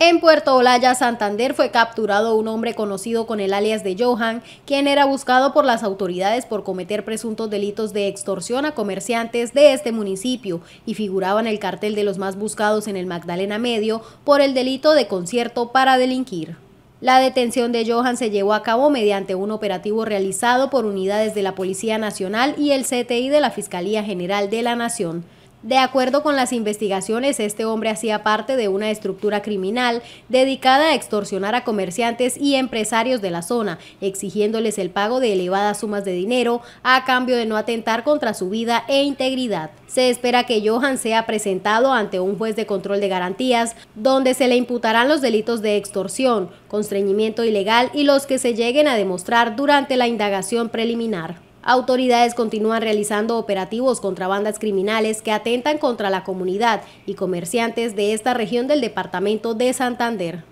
En Puerto Olaya, Santander, fue capturado un hombre conocido con el alias de Johan, quien era buscado por las autoridades por cometer presuntos delitos de extorsión a comerciantes de este municipio y figuraba en el cartel de los más buscados en el Magdalena Medio por el delito de concierto para delinquir. La detención de Johan se llevó a cabo mediante un operativo realizado por unidades de la Policía Nacional y el CTI de la Fiscalía General de la Nación. De acuerdo con las investigaciones, este hombre hacía parte de una estructura criminal dedicada a extorsionar a comerciantes y empresarios de la zona, exigiéndoles el pago de elevadas sumas de dinero a cambio de no atentar contra su vida e integridad. Se espera que Johan sea presentado ante un juez de control de garantías, donde se le imputarán los delitos de extorsión, constreñimiento ilegal y los que se lleguen a demostrar durante la indagación preliminar. Autoridades continúan realizando operativos contra bandas criminales que atentan contra la comunidad y comerciantes de esta región del departamento de Santander.